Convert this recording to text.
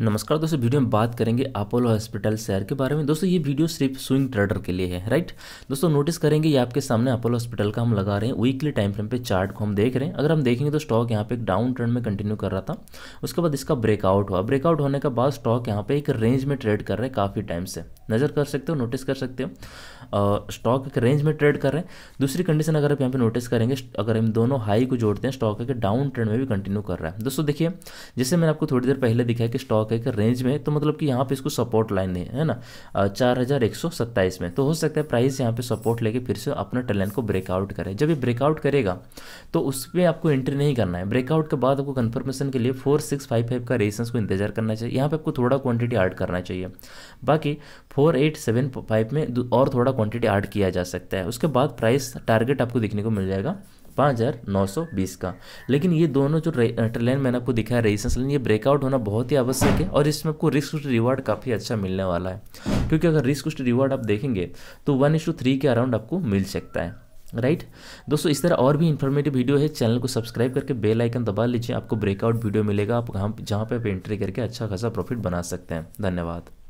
नमस्कार दोस्तों वीडियो में बात करेंगे अपोलो हॉस्पिटल शेयर के बारे में दोस्तों ये वीडियो सिर्फ स्विंग ट्रेडर के लिए है राइट दोस्तों नोटिस करेंगे ये आपके सामने अपोलो हॉस्पिटल का हम लगा रहे हैं वीकली टाइम फ्रेम पे चार्ट को हम देख रहे हैं अगर हम देखेंगे तो स्टॉक यहाँ पे एक डाउन ट्रेंड में कंटिन्यू कर रहा था उसके बाद इसका ब्रेकआउट हुआ ब्रेकआउट होने के बाद स्टॉक यहाँ पे एक रेंज में ट्रेड कर रहे हैं काफ़ी टाइम से नज़र कर सकते हो नोटिस कर सकते हो स्टॉक एक रेंज में ट्रेड कर रहे हैं दूसरी कंडीशन अगर आप यहाँ पे नोटिस करेंगे अगर हम दोनों हाई को जोड़ते हैं स्टॉक एक डाउन ट्रेंड में भी कंटिन्यू कर रहा है दोस्तों देखिए जैसे मैंने आपको थोड़ी देर पहले दिखाया कि स्टॉक के रेंज में तो मतलब कि यहाँ पे इसको सपोर्ट लाइन है है ना चार हज़ार एक सौ सत्ताईस में तो हो सकता है प्राइस यहाँ पे सपोर्ट लेके फिर से अपना टैलेंट को ब्रेकआउट करे जब ये ब्रेकआउट करेगा तो उस पर आपको एंट्री नहीं करना है ब्रेकआउट के बाद आपको कन्फर्मेशन के लिए फोर सिक्स फाइव फाइव का रेसेंस को इंतजार करना चाहिए यहाँ पर आपको थोड़ा क्वान्टिटी ऐड करना चाहिए बाकी फोर एट सेवन फाइव में और थोड़ा क्वान्टिटी ऐड किया जा सकता है उसके बाद प्राइस टारगेट आपको देखने को मिल जाएगा पाँच हज़ार नौ सौ बीस का लेकिन ये दोनों जो ट्रेन मैंने आपको दिखाया रेजिस्टेंस लाइन ये ब्रेकआउट होना बहुत ही आवश्यक है और इसमें आपको रिस्क टू रिवार्ड काफ़ी अच्छा मिलने वाला है क्योंकि अगर रिस्क टू रिवार्ड आप देखेंगे तो वन इश टू थ्री के अराउंड आपको मिल सकता है राइट दोस्तों इस तरह और भी इन्फॉर्मेटिव वीडियो है चैनल को सब्सक्राइब करके बेल आइकन दबा लीजिए आपको ब्रेकआउट वीडियो मिलेगा आप जहाँ पे आप एंट्री करके अच्छा खासा प्रॉफिट बना सकते हैं धन्यवाद